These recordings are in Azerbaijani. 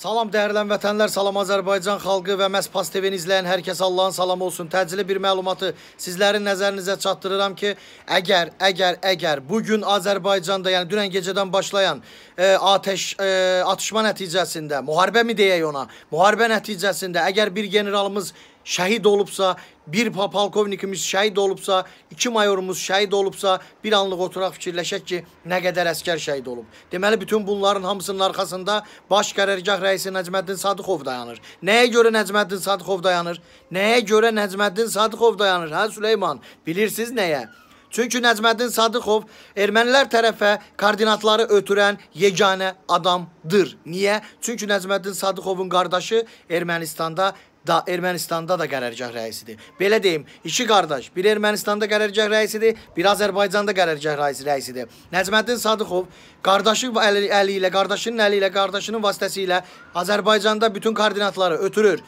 Salam dəyərlən vətənlər, salam Azərbaycan xalqı və məhz PAS TV-ni izləyən hər kəs Allahın salamı olsun. Təcili bir məlumatı sizlərin nəzərinizə çatdırıram ki, əgər, əgər, əgər bugün Azərbaycanda, yəni dünən gecədən başlayan e, ateş, e, atışma nəticəsində, müharibə mi deyək ona, müharibə nəticəsində əgər bir generalımız şəhid olubsa, bir polkovnikimiz şəhid olubsa, iki mayorumuz şəhid olubsa, bir anlıq oturaq fikirləşək ki, nə qədər əskər şəhid olub. Deməli bütün bunların hamısının arxasında baş qərargah rəisi Nəcməddin Sadıqov dayanır. Nəyə görə Nəcməddin Sadıqov dayanır? Nəyə görə Nəcməddin Sadıqov dayanır? Hə Süleyman, bilirsiniz nəyə? Çünki Nəcməddin Sadıqov ermənilər tərəfə koordinatları ötürən yeganə adamdır. Niyə? Çünki Nəcməddin Sadıqovun qardaşı Ermənistanda da Ermənistanda da qərargah rəisidir. Belə deyim, iki qardaş, bir Ermənistanda qərargah rəisidir, bir Azərbaycanda qərargah rəisidir. Nəcməddin Sadıqov qardaşı əli, əli ilə, qardaşının əli ilə, qardaşının vasitəsi ilə Azərbaycanda bütün koordinatları ötürür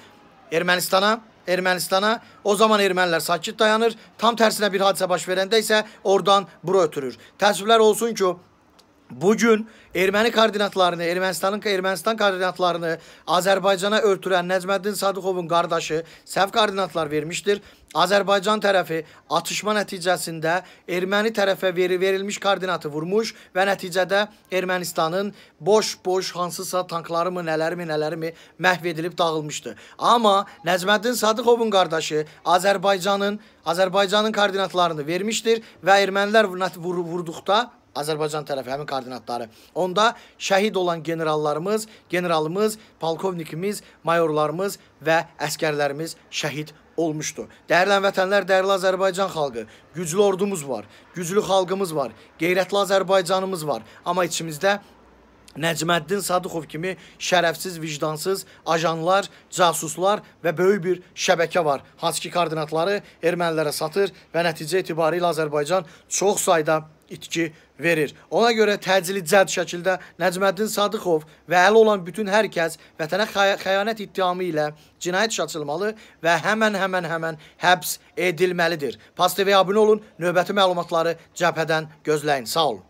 Ermənistana, Ermənistana, o zaman ermənilər sakit dayanır, tam tərsinə bir hadisə baş verəndə isə oradan bura ötürür. Təəssüflər olsun ki, Bugün erməni koordinatlarını, Ermənistanın Ermənistan koordinatlarını Azərbaycana örtülən Nəcməddin Sadıqovun qardaşı səhv koordinatlar vermişdir. Azərbaycan tərəfi atışma nəticəsində erməni tərəfə veri verilmiş koordinatı vurmuş və nəticədə Ermənistanın boş-boş hansısa tankları mı, nələri mi, nələri mi məhv edilib dağılmışdı. Amma Nəcməddin Sadıqovun qardaşı Azərbaycanın Azərbaycanın koordinatlarını vermişdir və ermənilər vurduqda Azərbaycan tərəfi həmin koordinatları. Onda şəhid olan generallarımız, generalımız, polkovnikimiz, mayorlarımız və əskərlərimiz şəhid olmuşdu. Dəyərli vətənlər, dəyərli Azərbaycan xalqı, güclü ordumuz var, güclü xalqımız var, qeyrətli Azərbaycanımız var. Amma içimizdə Nəcməddin Sadıqov kimi şərəfsiz, vicdansız ajanlar, casuslar və böyük bir şəbəkə var. Hansı ki, koordinatları ermənilərə satır və nəticə etibarı ilə Azərbaycan çox sayda itki verir. Ona görə təcili cəd şəkildə Nəcməddin Sadıqov və əli olan bütün hər kəs vətənə xəyanət ittihamı ilə cinayət işlətılmalı və həmən-həmən-həmən həbs edilməlidir. Pas TV abunə olun, növbəti məlumatları cəbhədən gözləyin. Sağ olun.